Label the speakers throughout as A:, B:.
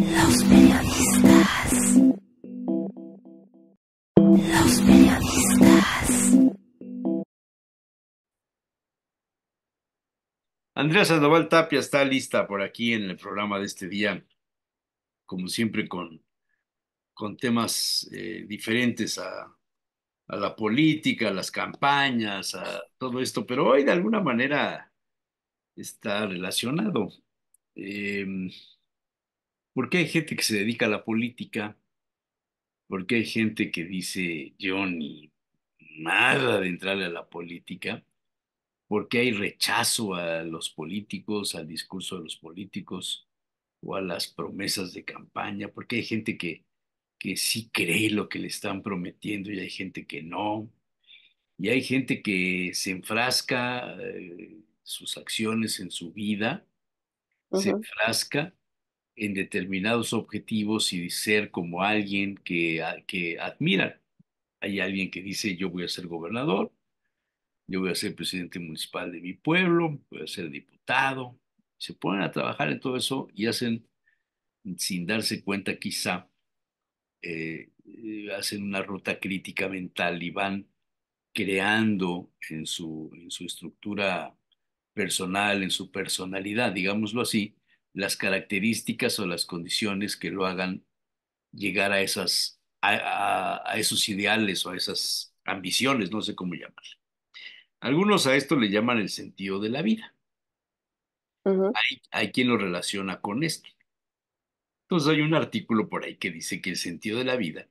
A: Los periodistas. Los periodistas. Andrea Sandoval Tapia está lista por aquí en el programa de este día, como siempre con, con temas eh, diferentes a, a la política, a las campañas, a todo esto, pero hoy de alguna manera está relacionado. Em, porque hay gente que se dedica a la política? porque hay gente que dice, yo ni
B: nada de entrarle
A: a la política? porque hay rechazo a los políticos, al discurso de los políticos o a las promesas de campaña? porque hay gente que, que sí cree lo que le están prometiendo y hay gente que no? Y hay gente que se enfrasca eh, sus acciones en su vida, se enfrasca en determinados objetivos y ser como alguien que, que admiran. Hay alguien que dice, yo voy a ser gobernador, yo voy a ser presidente municipal de mi pueblo, voy a ser diputado. Se ponen a trabajar en todo eso y hacen, sin darse cuenta quizá, eh, eh, hacen una ruta crítica mental y van creando en su, en su estructura personal, en su personalidad, digámoslo así, las características o las condiciones que lo hagan llegar a, esas, a, esos ideales o a esas ambiciones, no sé cómo llamarle. Algunos a esto le llaman el sentido de la vida. hay, hay, quien lo relaciona con esto. Entonces hay un artículo por ahí que dice que el sentido de la vida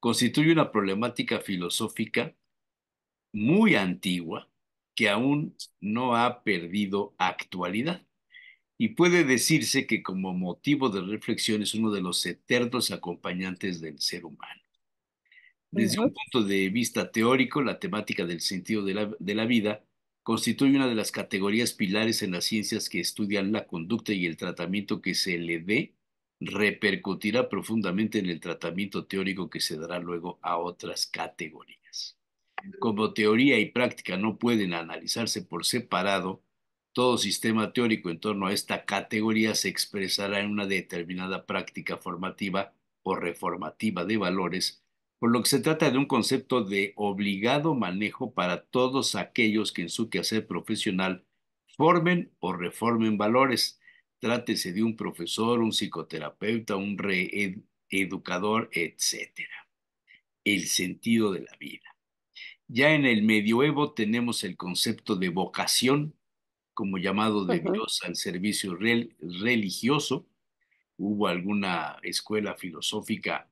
A: constituye una problemática filosófica muy antigua que aún no ha perdido actualidad y puede decirse que como motivo de reflexión es uno de los eternos acompañantes del ser humano. Desde un punto de vista teórico, la temática del sentido de la, de la vida constituye una de las categorías pilares en las ciencias que estudian la conducta y el tratamiento que se le dé repercutirá profundamente en el tratamiento teórico que se dará luego a otras categorías. Como teoría y práctica no pueden analizarse por separado, todo sistema teórico en torno a esta categoría se expresará en una determinada práctica formativa o reformativa de valores, por lo que se trata de un concepto de obligado manejo para todos aquellos que en su quehacer profesional formen o reformen valores. Trátese de un profesor, un psicoterapeuta, un reeducador, etc. El sentido de la vida. Ya en el medioevo tenemos el concepto de vocación como llamado de Dios al servicio religioso. Hubo alguna escuela filosófica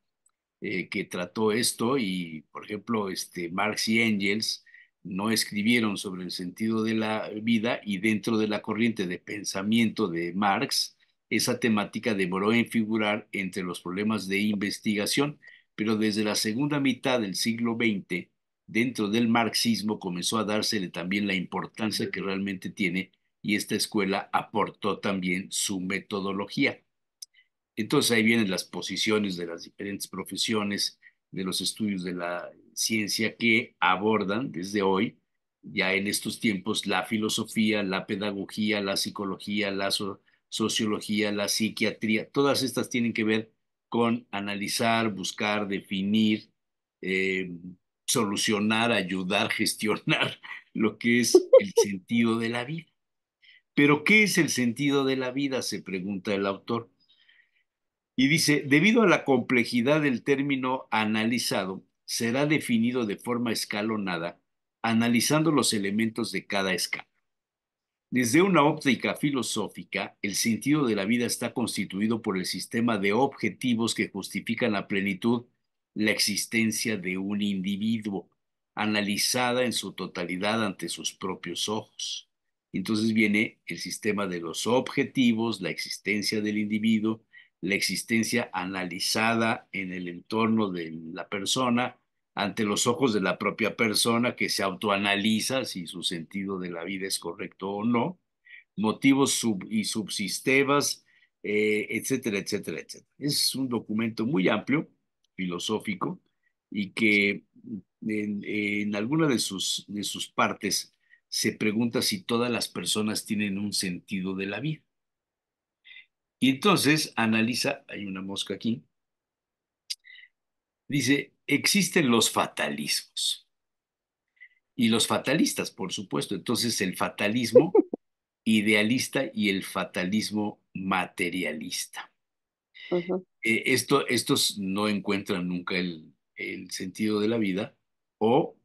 A: eh, que trató esto y, por ejemplo, este, Marx y Engels no escribieron sobre el sentido de la vida y dentro de la corriente de pensamiento de Marx, esa temática demoró en figurar entre los problemas de investigación, pero desde la segunda mitad del siglo XX, dentro del marxismo comenzó a dársele también la importancia que realmente tiene y esta escuela aportó también su metodología. Entonces ahí vienen las posiciones de las diferentes profesiones, de los estudios de la ciencia que abordan desde hoy, ya en estos tiempos, la filosofía, la pedagogía, la psicología, la sociología, la psiquiatría, todas estas tienen que ver con analizar, buscar, definir, eh, solucionar, ayudar, gestionar lo que es el sentido de la vida. Pero ¿qué es el sentido de la vida? se pregunta el autor. Y dice, debido a la complejidad del término analizado, será definido de forma escalonada, analizando los elementos de cada escala. Desde una óptica filosófica, el sentido de la vida está constituido por el sistema de objetivos que justifican la plenitud la existencia de un individuo analizada en su totalidad ante sus propios ojos. Entonces viene el sistema de los objetivos, la existencia del individuo, la existencia analizada en el entorno de la persona, ante los ojos de la propia persona que se autoanaliza si su sentido de la vida es correcto o no, motivos sub y subsistemas, eh, etcétera, etcétera, etcétera. Es un documento muy amplio filosófico y que en, alguna de sus, de sus partes se pregunta si todas las personas tienen un sentido de la vida. Y entonces analiza, hay una mosca aquí, dice, existen los fatalismos. Y los fatalistas, por supuesto. Entonces el fatalismo idealista y el fatalismo materialista. Eh, esto, estos no encuentran nunca el, sentido de la vida o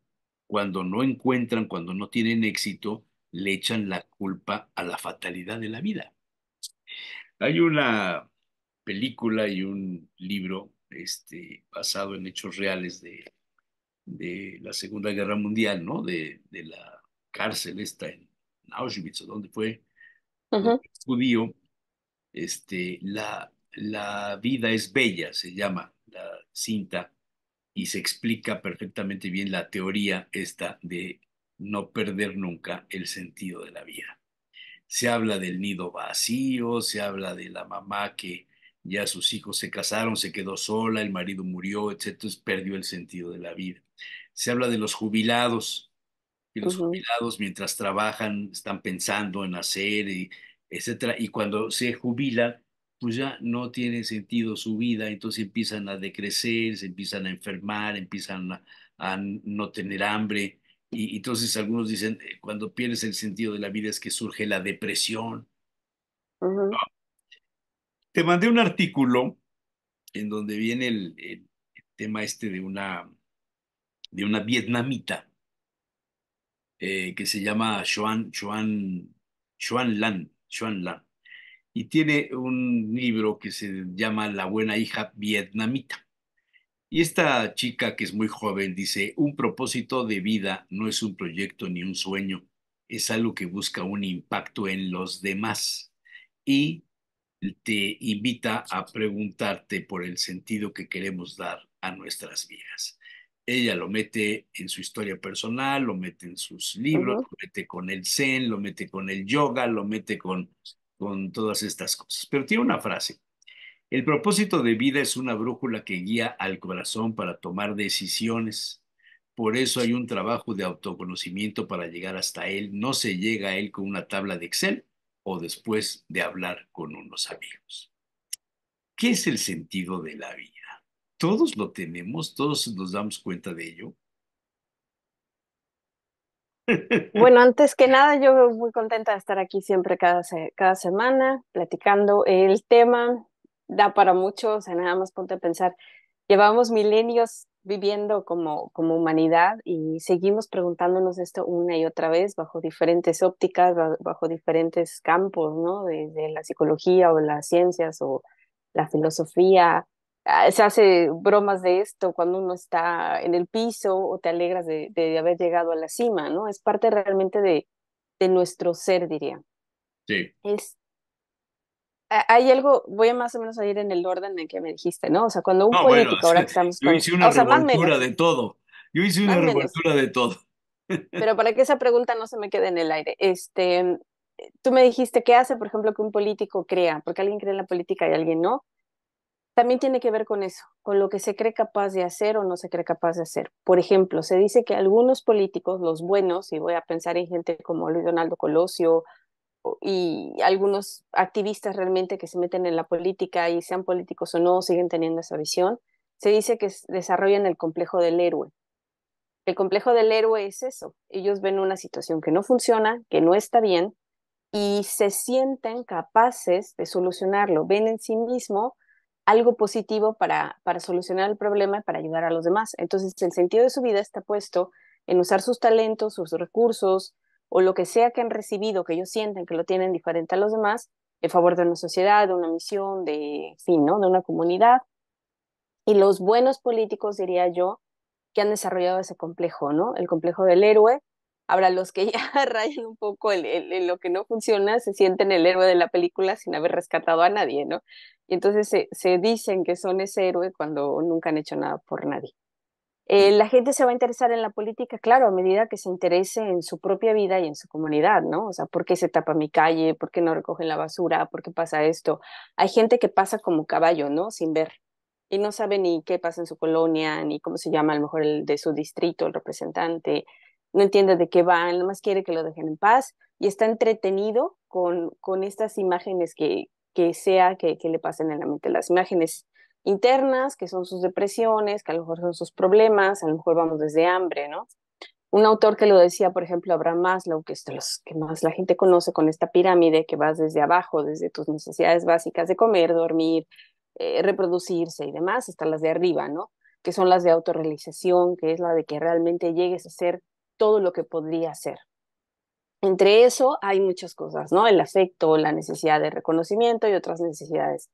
A: cuando no encuentran, cuando no tienen éxito, le echan la culpa a la fatalidad de la vida. Hay una película y un libro este, basado en hechos reales de, de la Segunda Guerra Mundial, ¿no? De, la cárcel esta en Auschwitz, donde fue judío. Este, la, la vida es bella, se llama la cinta, y se explica perfectamente bien la teoría esta de no perder nunca el sentido de la vida. Se habla del nido vacío, se habla de la mamá que ya sus hijos se casaron, se quedó sola, el marido murió, etcétera, perdió el sentido de la vida. Se habla de los jubilados, y los jubilados mientras trabajan están pensando en hacer, y, Y cuando se jubilan, pues ya no tiene sentido su vida, entonces empiezan a decrecer, se empiezan a enfermar, empiezan a, no tener hambre. Y, entonces algunos dicen, eh, cuando pierdes el sentido de la vida es que surge la depresión. Te mandé un artículo en donde viene el, tema este de una, de una vietnamita eh, que se llama Xuan, Lan, Xuan Lan y tiene un libro que se llama La buena hija vietnamita. Y esta chica que es muy joven dice, un propósito de vida no es un proyecto ni un sueño, es algo que busca un impacto en los demás y te invita a preguntarte por el sentido que queremos dar a nuestras vidas. Ella lo mete en su historia personal, lo mete en sus libros, lo mete con el zen, lo mete con el yoga, lo mete con con todas estas cosas. Pero tiene una frase. El propósito de vida es una brújula que guía al corazón para tomar decisiones. Por eso hay un trabajo de autoconocimiento para llegar hasta él. No se llega a él con una tabla de Excel o después de hablar con unos amigos. ¿Qué es el sentido de la vida? Todos lo tenemos, todos nos damos cuenta de ello,
B: bueno, antes que nada, yo muy contenta de estar aquí siempre cada, cada semana platicando el tema. Da para mucho, o nada más ponte a pensar. Llevamos milenios viviendo como, como humanidad y seguimos preguntándonos esto una y otra vez bajo diferentes ópticas, bajo diferentes campos, ¿no? De la psicología o las ciencias o la filosofía, Ah, se hace bromas de esto cuando uno está en el piso o te alegras de, haber llegado a la cima, ¿no? Es parte realmente de, de nuestro ser, diría. Sí. Es, ah, hay algo, voy más o menos a ir en el orden en que me dijiste, ¿no? O sea, cuando un político, ahora estamos Yo hice una o de
A: todo. Yo hice una revoltura de todo.
B: Pero para que esa pregunta no se me quede en el aire, este, tú me dijiste qué hace, por ejemplo, que un político crea, porque alguien cree en la política y alguien no también tiene que ver con eso, con lo que se cree capaz de hacer o no se cree capaz de hacer. Por ejemplo, se dice que algunos políticos, los buenos, y voy a pensar en gente como Luis Donaldo Colosio y algunos activistas realmente que se meten en la política y sean políticos o no, siguen teniendo esa visión, se dice que desarrollan el complejo del héroe. El complejo del héroe es eso. Ellos ven una situación que no funciona, que no está bien, y se sienten capaces de solucionarlo. Ven en sí mismo algo positivo para, para solucionar el problema y para ayudar a los demás. Entonces, el sentido de su vida está puesto en usar sus talentos, sus recursos o lo que sea que han recibido, que ellos sienten que lo tienen diferente a los demás, en favor de una sociedad, de una misión, de, ¿no? de una comunidad. Y los buenos políticos, diría yo, que han desarrollado ese complejo, ¿no? El complejo del héroe. Habrá los que ya rayen un poco en, en lo que no funciona, se sienten el héroe de la película sin haber rescatado a nadie, ¿no? Y entonces se, dicen que son ese héroe cuando nunca han hecho nada por nadie. Eh, mm. la gente se va a interesar en la política, claro, a medida que se interese en su propia vida y en su comunidad, ¿no? O sea, ¿por qué se tapa mi calle? ¿Por qué no recogen la basura? ¿Por qué pasa esto? Hay gente que pasa como caballo, ¿no? Sin ver. Y no sabe ni qué pasa en su colonia, ni cómo se llama a lo mejor el de su distrito, el representante. No entiende de qué van, nomás quiere que lo dejen en paz y está entretenido con, con estas imágenes que, que sea que, le pasen en la mente las imágenes internas, que son sus depresiones, que a lo mejor son sus problemas, a lo mejor vamos desde hambre, ¿no? Un autor que lo decía, por ejemplo, Abraham Maslow, que es de los que más la gente conoce con esta pirámide que vas desde abajo, desde tus necesidades básicas de comer, dormir, eh, reproducirse y demás, hasta las de arriba, ¿no? Que son las de autorrealización, que es la de que realmente llegues a ser todo lo que podría ser, entre eso hay muchas cosas, ¿no? El afecto, la necesidad de reconocimiento y otras necesidades.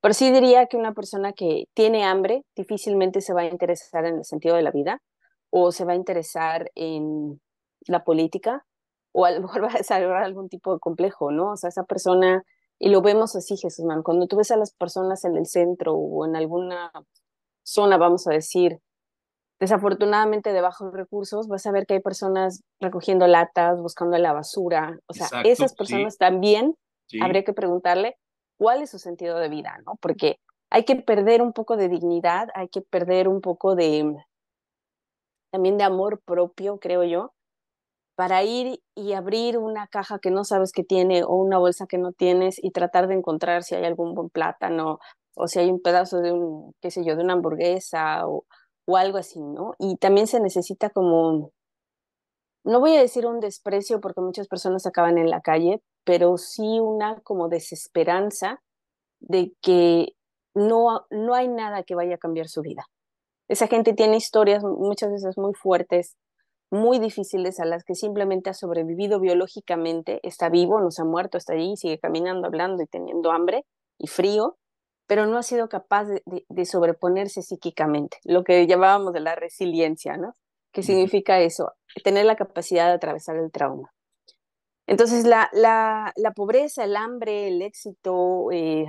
B: Pero sí diría que una persona que tiene hambre difícilmente se va a interesar en el sentido de la vida o se va a interesar en la política o a lo mejor va a desarrollar algún tipo de complejo, ¿no? O sea, esa persona, y lo vemos así, Jesús Manuel, cuando tú ves a las personas en el centro o en alguna zona, vamos a decir, desafortunadamente de bajos recursos, vas a ver que hay personas recogiendo latas, buscando la basura. O sea, esas personas también habría que preguntarle cuál es su sentido de vida, ¿no? Porque hay que perder un poco de dignidad, hay que perder un poco de también de amor propio, creo yo, para ir y abrir una caja que no sabes que tiene o una bolsa que no tienes y tratar de encontrar si hay algún buen plátano o si hay un pedazo de un, qué sé yo, de una hamburguesa o, o algo así, ¿no? Y también se necesita como, no voy a decir un desprecio porque muchas personas acaban en la calle, pero sí una como desesperanza de que no, no hay nada que vaya a cambiar su vida. Esa gente tiene historias muchas veces muy fuertes, muy difíciles, a las que simplemente ha sobrevivido biológicamente, está vivo, no se ha muerto, está allí, sigue caminando, hablando y teniendo hambre y frío, pero no ha sido capaz de, sobreponerse psíquicamente, lo que llamábamos de la resiliencia, ¿no? ¿Qué significa eso? Tener la capacidad de atravesar el trauma. Entonces, la, la, la pobreza, el hambre, el éxito, eh,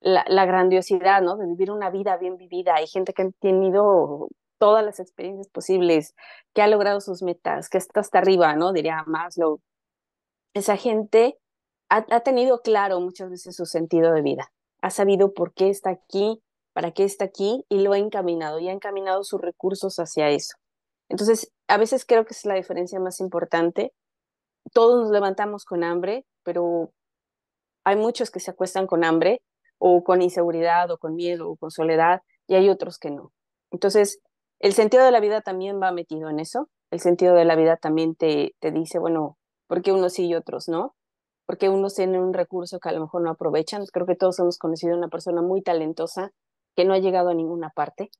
B: la, grandiosidad, ¿no? De vivir una vida bien vivida. Hay gente que ha tenido todas las experiencias posibles, que ha logrado sus metas, que está hasta arriba, ¿no? Diría Maslow. Esa gente ha tenido claro muchas veces su sentido de vida ha sabido por qué está aquí, para qué está aquí y lo ha encaminado y ha encaminado sus recursos hacia eso. Entonces, a veces creo que es la diferencia más importante. Todos nos levantamos con hambre, pero hay muchos que se acuestan con hambre o con inseguridad o con miedo o con soledad y hay otros que no. Entonces, el sentido de la vida también va metido en eso. El sentido de la vida también te, te dice, bueno, ¿por qué unos sí y otros no? porque unos tiene un recurso que a lo mejor no aprovechan. Creo que todos hemos conocido a una persona muy talentosa que no ha llegado a ninguna parte,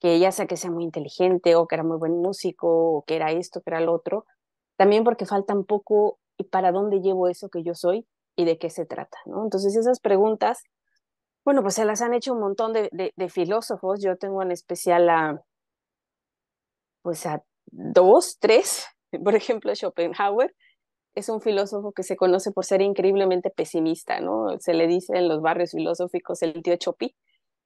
B: que ya sea que sea muy inteligente o que era muy buen músico o que era esto, que era lo otro, también porque falta un poco y para dónde llevo eso que yo soy y de qué se trata, ¿no? Entonces esas preguntas, bueno, pues se las han hecho un montón de, de filósofos, yo tengo en especial a, pues a dos, tres, por ejemplo, Schopenhauer, es un filósofo que se conoce por ser increíblemente pesimista, ¿no? Se le dice en los barrios filosóficos el tío Chopi.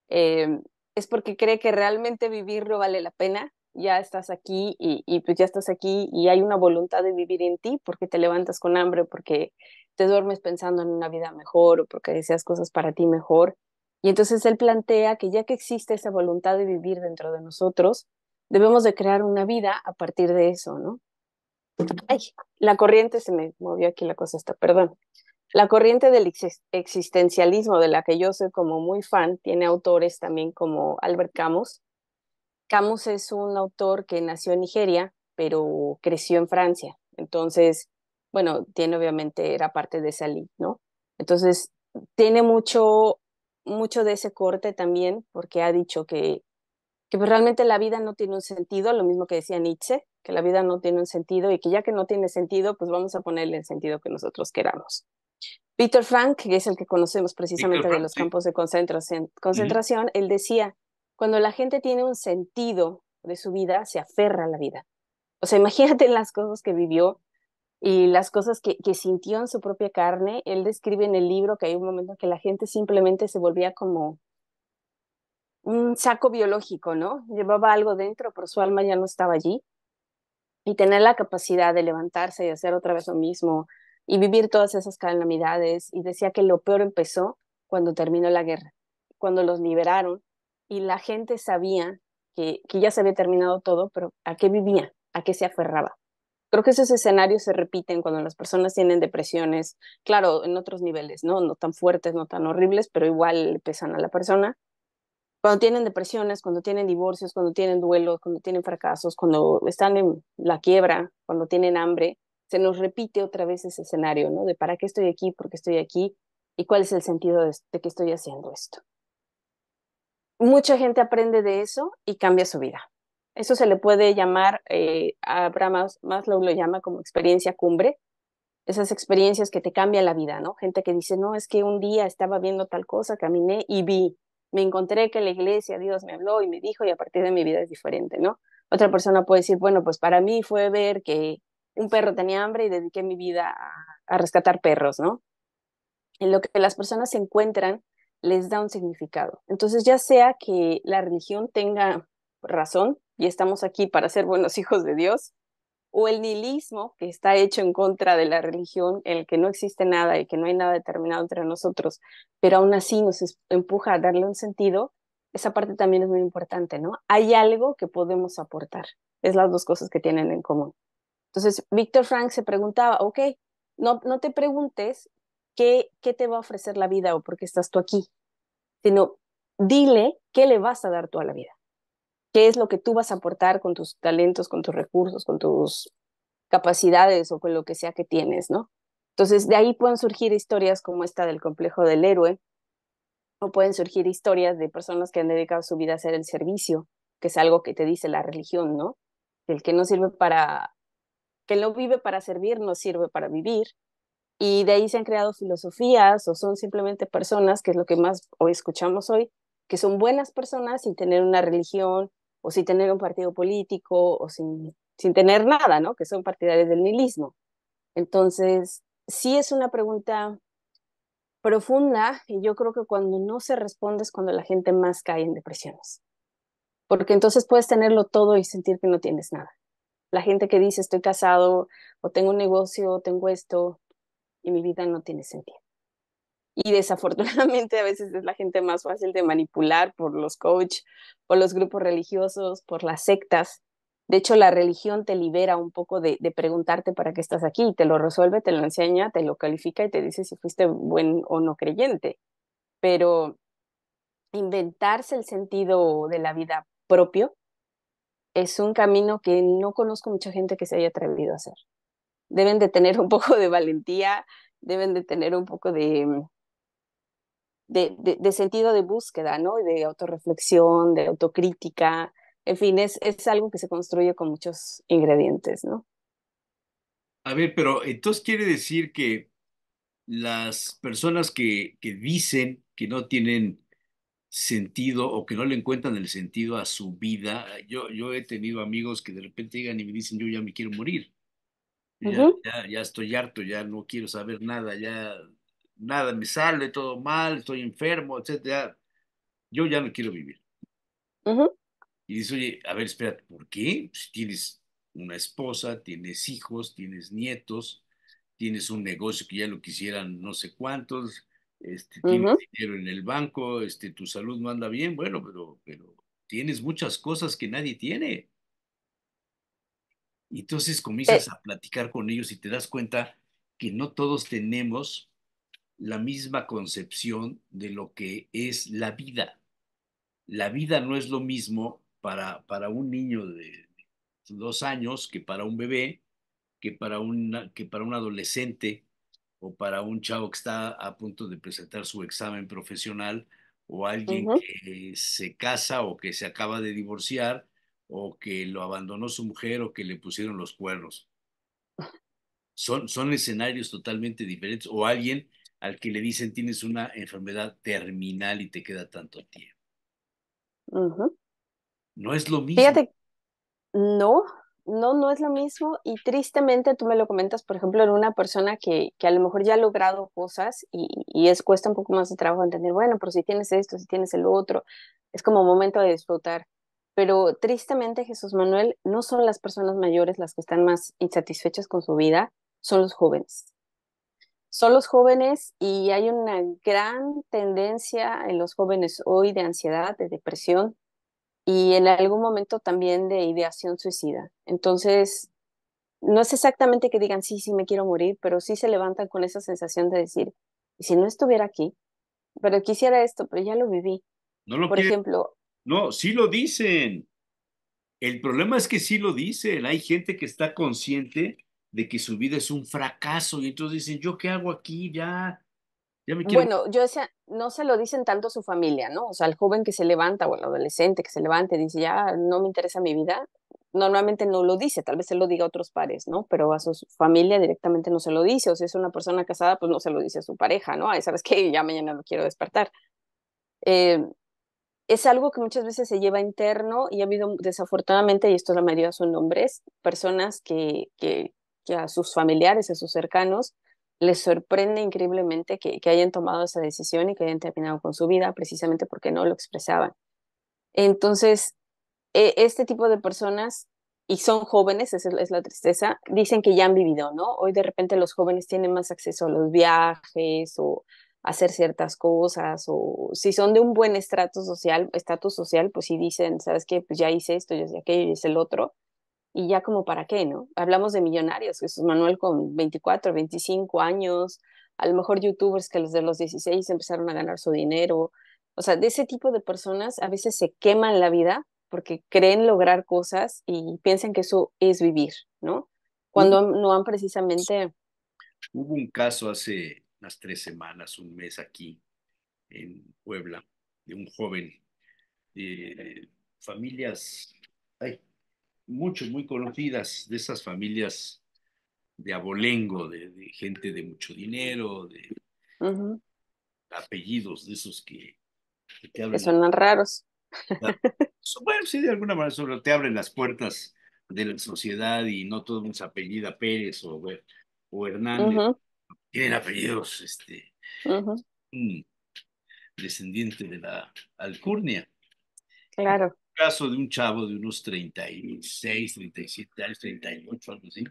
B: Em, es porque cree que realmente vivir no vale la pena, ya estás aquí y, y, pues ya estás aquí y hay una voluntad de vivir en ti porque te levantas con hambre, porque te duermes pensando en una vida mejor o porque deseas cosas para ti mejor. Y entonces él plantea que ya que existe esa voluntad de vivir dentro de nosotros, debemos de crear una vida a partir de eso, ¿no? Ay, la corriente se me movió aquí la cosa está, perdón. La corriente del existencialismo, de la que yo soy como muy fan, tiene autores también como Albert Camus. Camus es un autor que nació en Nigeria, pero creció en Francia. Entonces, bueno, tiene obviamente, era parte de esa ¿no? Entonces, tiene mucho, mucho de ese corte también, porque ha dicho que que pues, realmente la vida no tiene un sentido, lo mismo que decía Nietzsche, que la vida no tiene un sentido y que ya que no tiene sentido, pues vamos a ponerle el sentido que nosotros queramos. Peter Frank, que es el que conocemos precisamente de los campos de concentración, concentración él decía, cuando la gente tiene un sentido de su vida, se aferra a la vida. O sea, imagínate las cosas que vivió y las cosas que, que sintió en su propia carne. Él describe en el libro que hay un momento que la gente simplemente se volvía como un saco biológico, ¿no? Llevaba algo dentro, pero su alma ya no estaba allí. Y tener la capacidad de levantarse y hacer otra vez lo mismo y vivir todas esas calamidades. Y decía que lo peor empezó cuando terminó la guerra, cuando los liberaron y la gente sabía que, que ya se había terminado todo, pero ¿a qué vivía? ¿A qué se aferraba? Creo que esos escenarios se repiten cuando las personas tienen depresiones, claro, en otros niveles, ¿no? No tan fuertes, no tan horribles, pero igual pesan a la persona cuando tienen depresiones, cuando tienen divorcios, cuando tienen duelos, cuando tienen fracasos, cuando están en la quiebra, cuando tienen hambre, se nos repite otra vez ese escenario, ¿no? De para qué estoy aquí, por qué estoy aquí y cuál es el sentido de, que estoy haciendo esto. Mucha gente aprende de eso y cambia su vida. Eso se le puede llamar, eh, Abraham Maslow lo llama como experiencia cumbre, esas experiencias que te cambian la vida, ¿no? Gente que dice, no, es que un día estaba viendo tal cosa, caminé y vi me encontré que la iglesia, Dios me habló y me dijo y a partir de mi vida es diferente, ¿no? Otra persona puede decir, bueno, pues para mí fue ver que un perro tenía hambre y dediqué mi vida a, rescatar perros, ¿no? En lo que las personas se encuentran les da un significado. Entonces, ya sea que la religión tenga razón y estamos aquí para ser buenos hijos de Dios, o el nihilismo que está hecho en contra de la religión, el que no existe nada y que no hay nada determinado entre nosotros, pero aún así nos empuja a darle un sentido, esa parte también es muy importante, ¿no? Hay algo que podemos aportar, es las dos cosas que tienen en común. Entonces, Víctor Frank se preguntaba, ok, no, no te preguntes qué, qué te va a ofrecer la vida o por qué estás tú aquí, sino dile qué le vas a dar tú a la vida qué es lo que tú vas a aportar con tus talentos, con tus recursos, con tus capacidades o con lo que sea que tienes, ¿no? Entonces, de ahí pueden surgir historias como esta del complejo del héroe, o pueden surgir historias de personas que han dedicado su vida a hacer el servicio, que es algo que te dice la religión, ¿no? El que no sirve para, que no vive para servir, no sirve para vivir. Y de ahí se han creado filosofías o son simplemente personas, que es lo que más hoy escuchamos hoy, que son buenas personas sin tener una religión, o sin tener un partido político, o sin, sin tener nada, ¿no? Que son partidarios del nihilismo. Entonces, sí es una pregunta profunda y yo creo que cuando no se responde es cuando la gente más cae en depresiones. Porque entonces puedes tenerlo todo y sentir que no tienes nada. La gente que dice estoy casado o tengo un negocio o tengo esto y mi vida no tiene sentido y desafortunadamente a veces es la gente más fácil de manipular por los coach, por los grupos religiosos, por las sectas. De hecho, la religión te libera un poco de, de preguntarte para qué estás aquí, te lo resuelve, te lo enseña, te lo califica y te dice si fuiste buen o no creyente. Pero inventarse el sentido de la vida propio es un camino que no conozco mucha gente que se haya atrevido a hacer. Deben de tener un poco de valentía, deben de tener un poco de, de, de, sentido de búsqueda, ¿no? De autorreflexión, de autocrítica. En fin, es, es algo que se construye con muchos ingredientes, ¿no?
A: A ver, pero entonces quiere decir que las personas que, que dicen que no tienen sentido o que no le encuentran el sentido a su vida. Yo, yo he tenido amigos que de repente llegan y me dicen, yo ya me quiero morir. ya, ya, estoy harto, ya no quiero saber nada, ya nada me sale, todo mal, estoy enfermo, etcétera, yo ya no quiero vivir. Y dice, oye, a ver, espérate, ¿por qué? Si tienes una esposa, tienes hijos, tienes nietos, tienes un negocio que ya lo quisieran no sé cuántos, este, tienes dinero en el banco, este, tu salud no anda bien, bueno, pero, pero tienes muchas cosas que nadie tiene. Y entonces comienzas eh. a platicar con ellos y te das cuenta que no todos tenemos la misma concepción de lo que es la vida. La vida no es lo mismo para, para un niño de dos años que para un bebé, que para, que para un adolescente o para un chavo que está a punto de presentar su examen profesional o alguien que se casa o que se acaba de divorciar o que lo abandonó su mujer o que le pusieron los cuernos. Son, son escenarios totalmente diferentes o alguien al que le dicen tienes una enfermedad terminal y te queda tanto tiempo. No es lo mismo.
B: Fíjate, no, no, no es lo mismo. Y tristemente tú me lo comentas, por ejemplo, en una persona que, que a lo mejor ya ha logrado cosas y, es cuesta un poco más de trabajo entender, bueno, pero pues si tienes esto, si tienes el otro, es como momento de disfrutar. Pero tristemente, Jesús Manuel, no son las personas mayores las que están más insatisfechas con su vida, son los jóvenes son los jóvenes y hay una gran tendencia en los jóvenes hoy de ansiedad, de depresión y en algún momento también de ideación suicida. Entonces, no es exactamente que digan, sí, sí, me quiero morir, pero sí se levantan con esa sensación de decir, si no estuviera aquí? Pero quisiera esto, pero ya lo viví.
A: No lo Por ejemplo. No, sí lo dicen. El problema es que sí lo dicen. Hay gente que está consciente de que su vida es un fracaso y entonces dicen, ¿yo qué hago aquí? Ya, ya me quiero... Bueno,
B: yo decía, no se lo dicen tanto a su familia, ¿no? O sea, el joven que se levanta o el adolescente que se levante dice, ya no me interesa mi vida, normalmente no lo dice, tal vez se lo diga a otros pares, ¿no? Pero a su familia directamente no se lo dice, o si es una persona casada, pues no se lo dice a su pareja, ¿no? ah ¿sabes que Ya mañana lo quiero despertar. Eh, es algo que muchas veces se lleva interno y ha habido, desafortunadamente, y esto la mayoría son hombres, personas que, que, que a sus familiares, a sus cercanos, les sorprende increíblemente que, que, hayan tomado esa decisión y que hayan terminado con su vida precisamente porque no lo expresaban. Entonces, e, este tipo de personas, y son jóvenes, esa es la tristeza, dicen que ya han vivido, ¿no? Hoy de repente los jóvenes tienen más acceso a los viajes o hacer ciertas cosas o si son de un buen estrato social, estatus social, pues si dicen, sabes qué, pues ya hice esto, ya hice aquello, ya hice el otro, y ya como para qué, ¿no? Hablamos de millonarios, Jesús Manuel con 24, 25 años, a lo mejor youtubers que los de los 16 empezaron a ganar su dinero, o sea, de ese tipo de personas a veces se queman la vida porque creen lograr cosas y piensan que eso es vivir, ¿no?
A: Cuando no
B: han precisamente...
A: Hubo un caso hace unas tres semanas, un mes aquí en Puebla, de un joven de eh, familias... Muchos, muy conocidas, de esas familias de abolengo, de, gente de mucho dinero, de apellidos de esos que, te abren. son raros. Ah, bueno, sí, de alguna manera te abren las puertas de la sociedad y no todo el apellido Pérez o, o Hernández.
B: Tienen apellidos,
A: este. Descendiente de la alcurnia. Claro caso de un chavo de unos 36, 37 años, 38, algo así,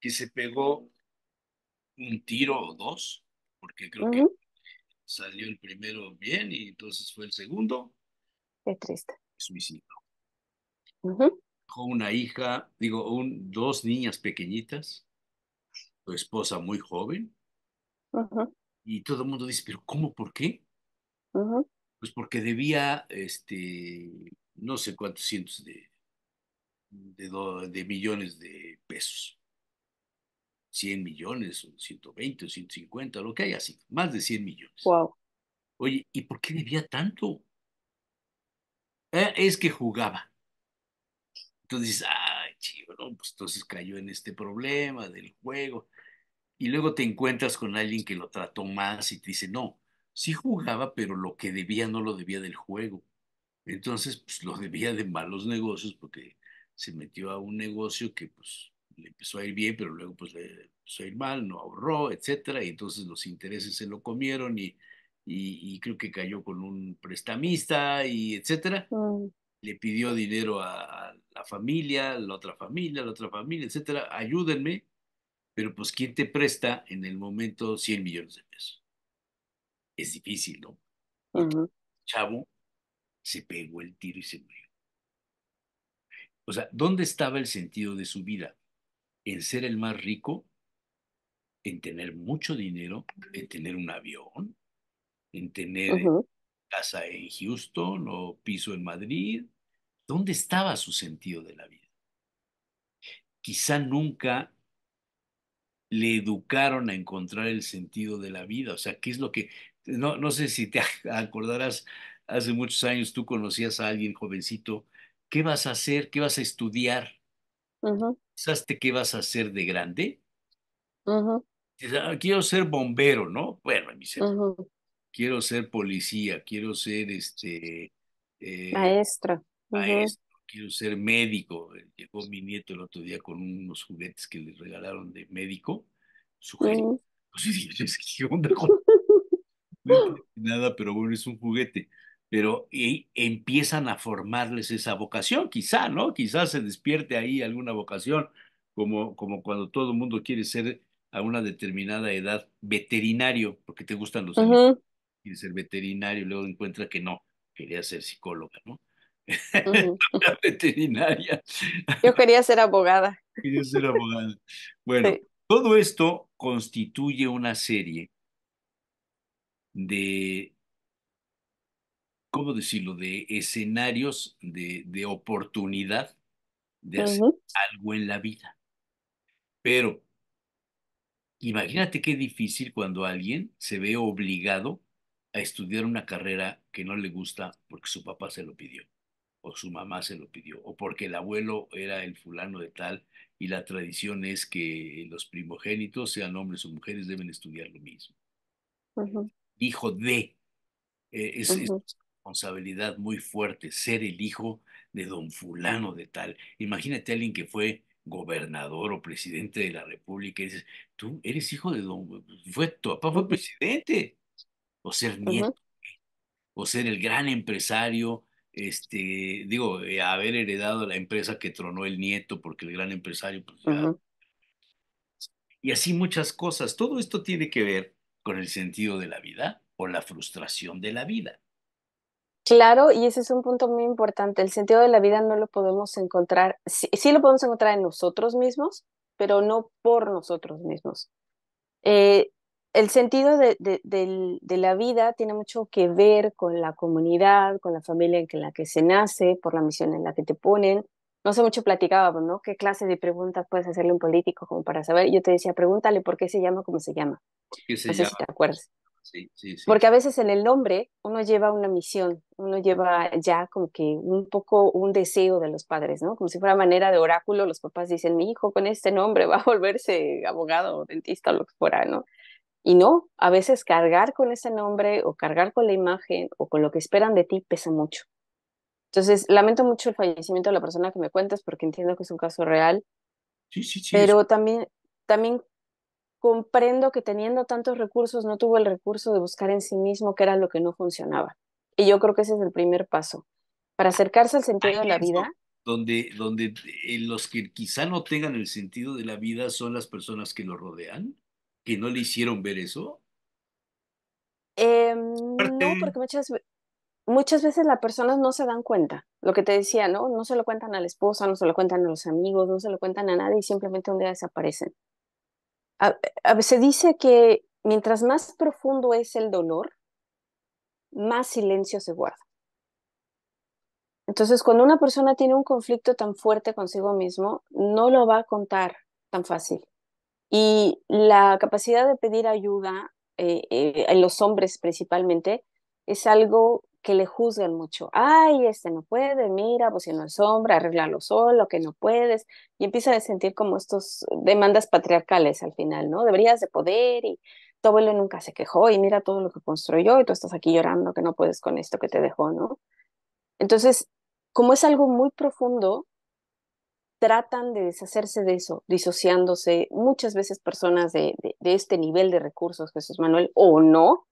A: que se pegó un tiro o dos, porque creo que salió el primero bien y entonces fue el segundo. Qué triste. Suicidio.
B: Dejó
A: una hija, digo, un, dos niñas pequeñitas, su esposa muy joven, y todo el mundo dice, pero ¿cómo? ¿Por qué? Pues porque debía, este, no sé cuántos cientos de, de, millones de pesos. 100 millones, 120, o 150, lo que hay así más de 100 millones. Wow. Oye, ¿y por qué debía tanto? Ah, es que jugaba. Entonces, ay, chido, ¿no? pues entonces cayó en este problema del juego. Y luego te encuentras con alguien que lo trató más y te dice, no, sí jugaba, pero lo que debía no lo debía del juego. Entonces, pues lo debía de malos negocios porque se metió a un negocio que pues le empezó a ir bien, pero luego pues le empezó a ir mal, no ahorró, etcétera, y entonces los intereses se lo comieron y, y, creo que cayó con un prestamista y etcétera. Mm. Le pidió dinero a, la familia, la otra familia, la otra familia, etcétera, ayúdenme, pero pues ¿quién te presta en el momento 100 millones de pesos? es difícil, ¿no? Chavo se pegó el tiro y se murió. O sea, ¿dónde estaba el sentido de su vida? ¿En ser el más rico? ¿En tener mucho dinero? ¿En tener un avión? ¿En tener eh, casa en Houston o piso en Madrid? ¿Dónde estaba su sentido de la vida? Quizá nunca le educaron a encontrar el sentido de la vida. O sea, ¿qué es lo que, no, no sé si te acordarás, hace muchos años tú conocías a alguien jovencito, ¿qué vas a hacer? ¿Qué vas a estudiar? qué vas a hacer de grande? Ah, quiero ser bombero, ¿no? Bueno, mi ser, quiero ser policía, quiero ser este... Eh, maestro. quiero ser médico. Llegó mi nieto el otro día con unos juguetes que le regalaron de médico. Su ¿Qué onda con nada, pero bueno, es un juguete. Pero y, empiezan a formarles esa vocación, quizá, ¿no? Quizás se despierte ahí alguna vocación, como, como cuando todo el mundo quiere ser a una determinada edad veterinario, porque te gustan los animales, quieres ser veterinario, luego encuentra que no, quería ser psicóloga, ¿no? veterinaria.
B: Yo quería ser abogada.
A: Quería ser abogada. Bueno, todo esto constituye una serie de, ¿cómo decirlo?, de escenarios de, oportunidad de hacer algo en la vida. Pero imagínate qué difícil cuando alguien se ve obligado a estudiar una carrera que no le gusta porque su papá se lo pidió, o su mamá se lo pidió, o porque el abuelo era el fulano de tal y la tradición es que los primogénitos, sean hombres o mujeres, deben estudiar lo mismo hijo de. Eh, es, responsabilidad muy fuerte ser el hijo de don fulano de tal. Imagínate a alguien que fue gobernador o presidente de la República y dices, tú eres hijo de don, fue tu papá fue presidente, o ser nieto, o ser el gran empresario, este, digo, eh, haber heredado la empresa que tronó el nieto porque el gran empresario, pues, y así muchas cosas. Todo esto tiene que ver con el sentido de la vida o la frustración de la vida.
B: Claro, y ese es un punto muy importante. El sentido de la vida no lo podemos encontrar, sí, lo podemos encontrar en nosotros mismos, pero no por nosotros mismos. Eh, el sentido de, de, la vida tiene mucho que ver con la comunidad, con la familia en la que se nace, por la misión en la que te ponen, no sé mucho platicábamos, ¿no? ¿Qué clase de preguntas puedes hacerle a un político como para saber? Yo te decía, pregúntale por qué se llama cómo se llama. no sé si te acuerdas. Sí, sí, sí. Porque a veces en el nombre uno lleva una misión, uno lleva ya como que un poco un deseo de los padres, ¿no? Como si fuera manera de oráculo, los papás dicen, mi hijo con este nombre va a volverse abogado, dentista o lo que fuera, ¿no? Y no, a veces cargar con ese nombre o cargar con la imagen o con lo que esperan de ti pesa mucho. Entonces, lamento mucho el fallecimiento de la persona que me cuentas porque entiendo que es un caso real. Sí, sí, sí. Pero también, también comprendo que teniendo tantos recursos no tuvo el recurso de buscar en sí mismo qué era lo que no funcionaba. Y yo creo que ese es el primer paso. Para acercarse al sentido de la vida.
A: Donde, donde eh, los que quizá no tengan el sentido de la vida son las personas que lo rodean, que no le hicieron ver eso.
B: Em, no, porque muchas veces muchas veces las personas no se dan cuenta. Lo que te decía, ¿no? No se lo cuentan a la esposa, no se lo cuentan a los amigos, no se lo cuentan a nadie y simplemente un día desaparecen. se dice que mientras más profundo es el dolor, más silencio se guarda. Entonces, cuando una persona tiene un conflicto tan fuerte consigo mismo, no lo va a contar tan fácil. Y la capacidad de pedir ayuda eh, eh, en los hombres principalmente es algo que le juzgan mucho. Ay, este no puede, mira, pues si no es sombra, arreglalo solo, que no puedes. Y empieza a sentir como estos demandas patriarcales al final, ¿no? Deberías de poder y tu abuelo nunca se quejó y mira todo lo que construyó y tú estás aquí llorando que no puedes con esto que te dejó, ¿no? Entonces, como es algo muy profundo, tratan de deshacerse de eso, disociándose muchas veces personas de este nivel de recursos, Jesús Manuel, o no,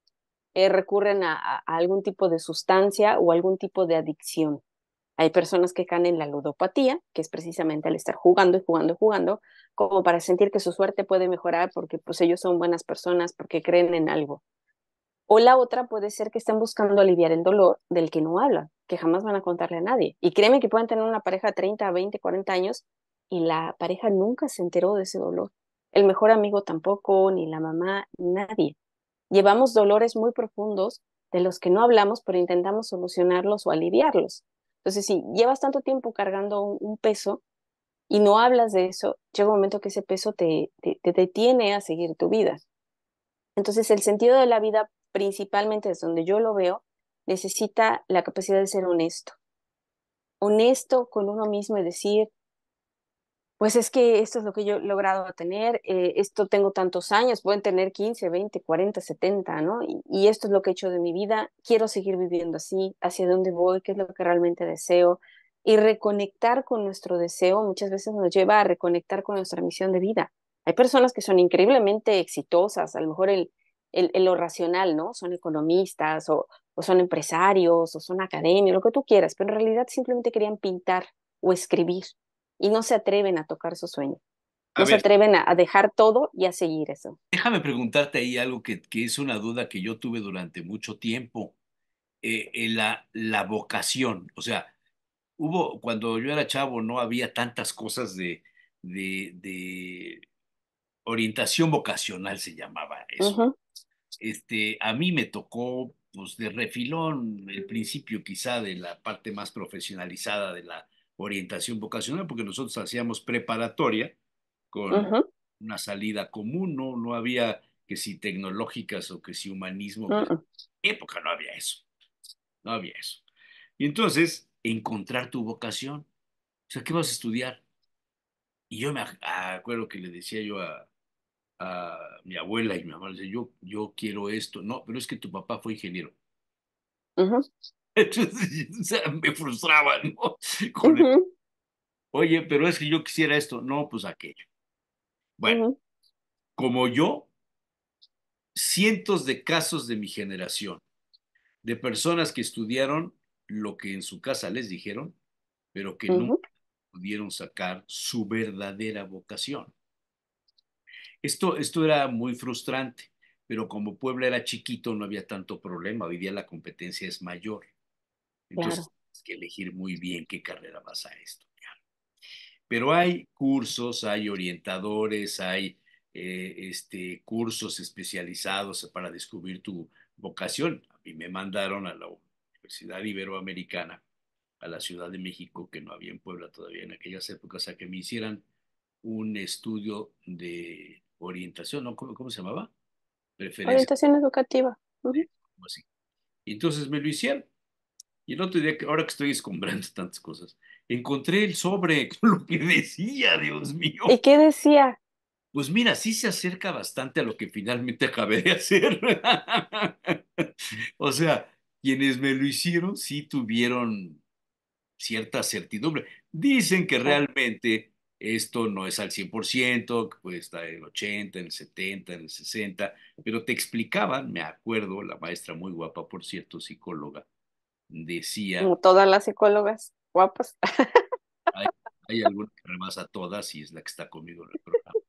B: eh, recurren a, algún tipo de sustancia o algún tipo de adicción. Hay personas que caen en la ludopatía, que es precisamente al estar jugando y jugando y jugando, como para sentir que su suerte puede mejorar porque pues ellos son buenas personas, porque creen en algo. O la otra puede ser que estén buscando aliviar el dolor del que no hablan, que jamás van a contarle a nadie. Y créeme que pueden tener una pareja de 30, 20, 40 años y la pareja nunca se enteró de ese dolor. El mejor amigo tampoco, ni la mamá, nadie llevamos dolores muy profundos de los que no hablamos, pero intentamos solucionarlos o aliviarlos. Entonces, si llevas tanto tiempo cargando un, peso y no hablas de eso, llega un momento que ese peso te, te, detiene a seguir tu vida. Entonces, el sentido de la vida, principalmente es donde yo lo veo, necesita la capacidad de ser honesto. Honesto con uno mismo y decir, pues es que esto es lo que yo he logrado tener, eh, esto tengo tantos años, pueden tener 15, 20, 40, 70, ¿no? Y, esto es lo que he hecho de mi vida, quiero seguir viviendo así, hacia dónde voy, qué es lo que realmente deseo. Y reconectar con nuestro deseo muchas veces nos lleva a reconectar con nuestra misión de vida. Hay personas que son increíblemente exitosas, a lo mejor en, lo racional, ¿no? Son economistas o, o son empresarios o son académicos, lo que tú quieras, pero en realidad simplemente querían pintar o escribir y no se atreven a tocar su sueño. No se atreven a, dejar todo y a seguir eso.
A: Déjame preguntarte ahí algo que, que es una duda que yo tuve durante mucho tiempo. Eh, la, la vocación, o sea, hubo, cuando yo era chavo no había tantas cosas de, de, de orientación vocacional, se llamaba eso. este, a mí me tocó, pues de refilón, el principio quizá de la parte más profesionalizada de la orientación vocacional, porque nosotros hacíamos preparatoria con una salida común, ¿no? no había que si tecnológicas o que si humanismo, época no había eso, no había eso. Y entonces, encontrar tu vocación, o sea, ¿qué vas a estudiar? Y yo me ah, acuerdo que le decía yo a, a mi abuela y mi mamá, yo, yo quiero esto, no, pero es que tu papá fue ingeniero. Entonces, me frustraba, ¿no? Oye, pero es que yo quisiera esto, no, pues aquello. Bueno, como yo, cientos de casos de mi generación, de personas que estudiaron lo que en su casa les dijeron, pero que no nunca pudieron sacar su verdadera vocación. Esto, esto era muy frustrante, pero como Puebla era chiquito no había tanto problema, hoy día la competencia es mayor. Entonces tienes que elegir muy bien qué carrera vas a estudiar. Pero hay cursos, hay orientadores, hay eh, este, cursos especializados para descubrir tu vocación. A mí me mandaron a la Universidad Iberoamericana, a la Ciudad de México, que no había en Puebla todavía en aquellas épocas, a que me hicieran un estudio de orientación, ¿no? ¿Cómo, se llamaba? Preferencia.
B: Orientación educativa.
A: Entonces me lo hicieron y el otro día, ahora que estoy escombrando tantas cosas, encontré el sobre con lo que decía, Dios mío.
B: ¿Y qué decía?
A: Pues mira, sí se acerca bastante a lo que finalmente acabé de hacer. o sea, quienes me lo hicieron sí tuvieron cierta certidumbre. Dicen que realmente esto no es al 100%, que puede estar en el 80, en el 70, en el 60, pero te explicaban, me acuerdo, la maestra muy guapa, por cierto, psicóloga, decía... Como
B: todas las psicólogas guapas.
A: Hay, alguna que rebasa todas y es la que está conmigo en el programa.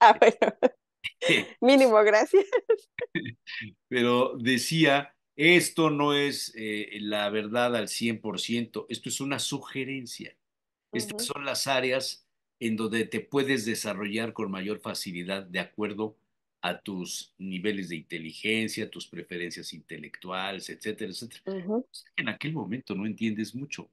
A: Ah,
B: bueno. Mínimo, gracias.
A: Pero decía, esto no es eh, la verdad al 100%, esto es una sugerencia. Estas son las áreas en donde te puedes desarrollar con mayor facilidad de acuerdo a tus niveles de inteligencia, tus preferencias intelectuales, etcétera, etcétera. Pues en aquel momento no entiendes mucho.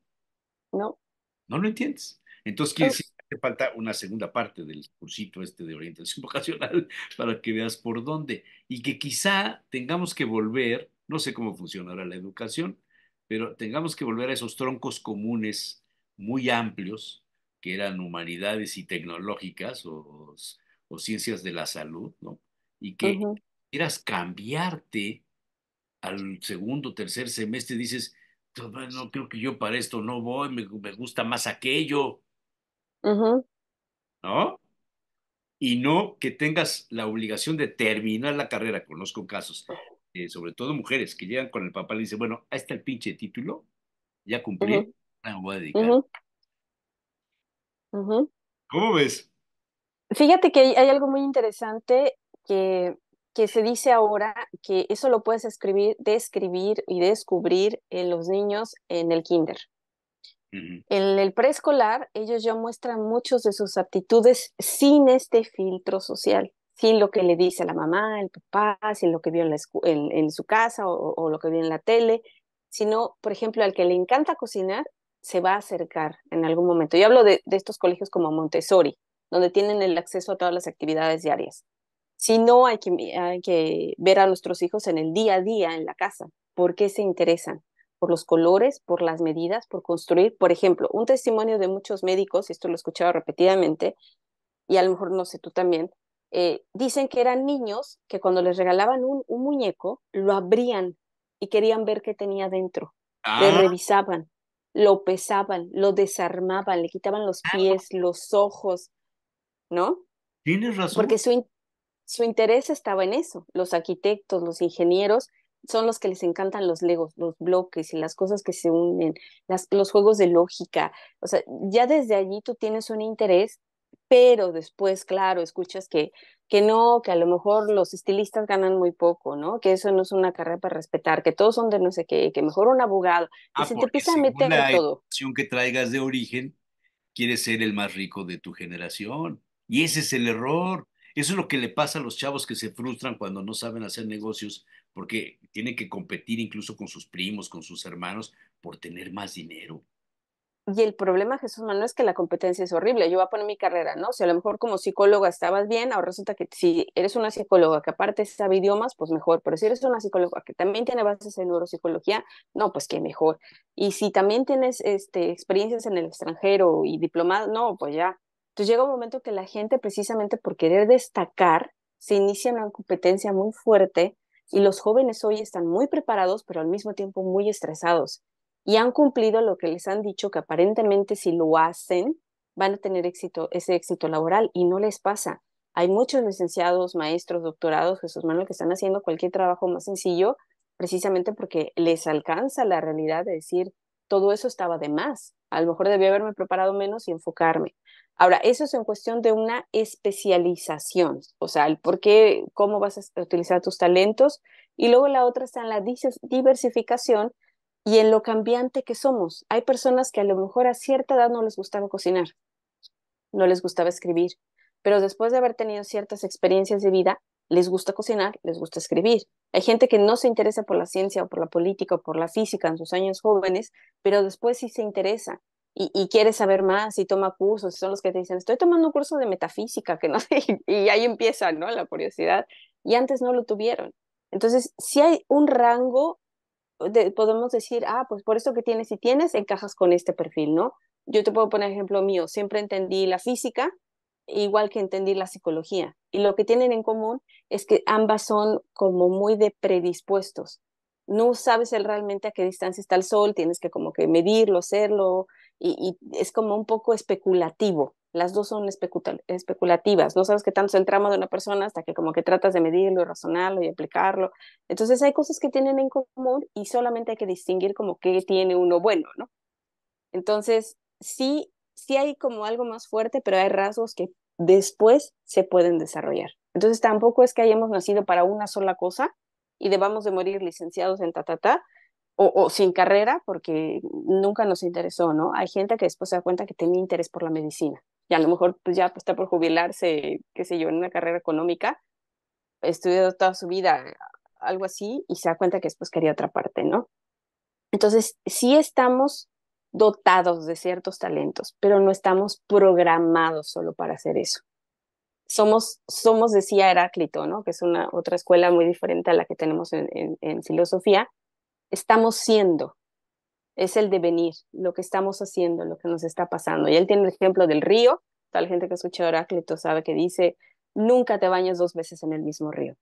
A: No. No lo entiendes. Entonces, quiere pues decir que te falta una segunda parte del cursito este de orientación vocacional para que veas por dónde y que quizá tengamos que volver, no sé cómo funcionará la educación, pero tengamos que volver a esos troncos comunes muy amplios que eran humanidades y tecnológicas o ciencias de la salud, ¿no? y que quieras cambiarte al segundo, tercer semestre, dices, pues, no creo que yo para esto no voy, me, gusta más aquello. ¿No? Y no que tengas la obligación de terminar la carrera. Conozco casos, eh, sobre todo mujeres, que llegan con el papá y le dicen, bueno, ahí está el pinche título, ya cumplí, me voy a dedicar.
B: ¿Cómo ves? Fíjate que hay algo muy interesante que, que se dice ahora que eso lo puedes escribir, describir y descubrir en los niños en el kinder. En el preescolar, ellos ya muestran muchas de sus aptitudes sin este filtro social, sin lo que le dice la mamá, el papá, sin lo que vio en, su casa o, lo que vio en la tele, sino, por ejemplo, al que le encanta cocinar, se va a acercar en algún momento. Yo hablo de, estos colegios como Montessori, donde tienen el acceso a todas las actividades diarias sino hay que, hay que ver a nuestros hijos en el día a día, en la casa, por qué se interesan, por los colores, por las medidas, por construir. Por ejemplo, un testimonio de muchos médicos, esto lo he escuchado repetidamente, y a lo mejor no sé tú también, eh, dicen que eran niños que cuando les regalaban un, un, muñeco, lo abrían y querían ver qué tenía dentro. Lo ah. revisaban, lo pesaban, lo desarmaban, le quitaban los pies, los ojos, ¿no?
A: Tienes razón. Porque
B: su, su interés estaba en eso. Los arquitectos, los ingenieros son los que les encantan los legos, los bloques y las cosas que se unen, los juegos de lógica. O sea, ya desde allí tú tienes un interés, pero después, claro, escuchas que, que no, que a lo mejor los estilistas ganan muy poco, ¿no? Que eso no es una carrera para respetar, que todos son de no sé qué, que mejor un abogado. Ah, y se te empieza a meter la de
A: que traigas de origen, quieres ser el más rico de tu generación. Y ese es el error eso es lo que le pasa a los chavos que se frustran cuando no saben hacer negocios porque tienen que competir incluso con sus primos, con sus hermanos, por tener más dinero.
B: Y el problema, Jesús Manuel, es que la competencia es horrible. Yo voy a poner mi carrera, ¿no? Si a lo mejor como psicóloga estabas bien, ahora resulta que si eres una psicóloga que aparte sabe idiomas, pues mejor. Pero si eres una psicóloga que también tiene bases en neuropsicología, no, pues que mejor. Y si también tienes este, experiencias en el extranjero y diplomado, no, pues ya. Entonces llega un momento que la gente precisamente por querer destacar se inicia una competencia muy fuerte y los jóvenes hoy están muy preparados pero al mismo tiempo muy estresados y han cumplido lo que les han dicho que aparentemente si lo hacen van a tener éxito, ese éxito laboral y no les pasa. Hay muchos licenciados, maestros, doctorados, Jesús Manuel, que están haciendo cualquier trabajo más sencillo precisamente porque les alcanza la realidad de decir, todo eso estaba de más. A lo mejor debía haberme preparado menos y enfocarme. Ahora, eso es en cuestión de una especialización, o sea, el por qué, cómo vas a utilizar tus talentos. Y luego la otra está en la diversificación y en lo cambiante que somos. Hay personas que a lo mejor a cierta edad no les gustaba cocinar, no les gustaba escribir, pero después de haber tenido ciertas experiencias de vida, les gusta cocinar, les gusta escribir. Hay gente que no se interesa por la ciencia o por la política o por la física en sus años jóvenes, pero después sí se interesa y, y, quiere saber más y toma cursos, son los que te dicen, estoy tomando un curso de metafísica, que no sé, y ahí empieza, ¿no? La curiosidad, y antes no lo tuvieron. Entonces, si hay un rango, de, podemos decir, ah, pues por esto que tienes y tienes, encajas con este perfil, ¿no? Yo te puedo poner ejemplo mío, siempre entendí la física, igual que entendí la psicología, y lo que tienen en común es que ambas son como muy de predispuestos. No sabes el realmente a qué distancia está el sol, tienes que como que medirlo, hacerlo, y, es como un poco especulativo. Las dos son especulativas, no sabes qué tanto es el de una persona hasta que como que tratas de medirlo y razonarlo y aplicarlo. Entonces hay cosas que tienen en común y solamente hay que distinguir como qué tiene uno bueno, ¿no? Entonces, sí, sí hay como algo más fuerte, pero hay rasgos que después se pueden desarrollar. Entonces, tampoco es que hayamos nacido para una sola cosa y debamos de morir licenciados en ta, ta, o, sin carrera porque nunca nos interesó, ¿no? Hay gente que después se da cuenta que tenía interés por la medicina y a lo mejor pues ya pues, está por jubilarse, qué sé yo, en una carrera económica, estudió toda su vida algo así y se da cuenta que después quería otra parte, ¿no? Entonces, sí estamos dotados de ciertos talentos, pero no estamos programados solo para hacer eso. Somos, somos decía Heráclito, ¿no? que es una otra escuela muy diferente a la que tenemos en, en filosofía, estamos siendo, es el devenir, lo que estamos haciendo, lo que nos está pasando. Y él tiene el ejemplo del río, tal gente que escucha Heráclito sabe que dice, nunca te bañas dos veces en el mismo río.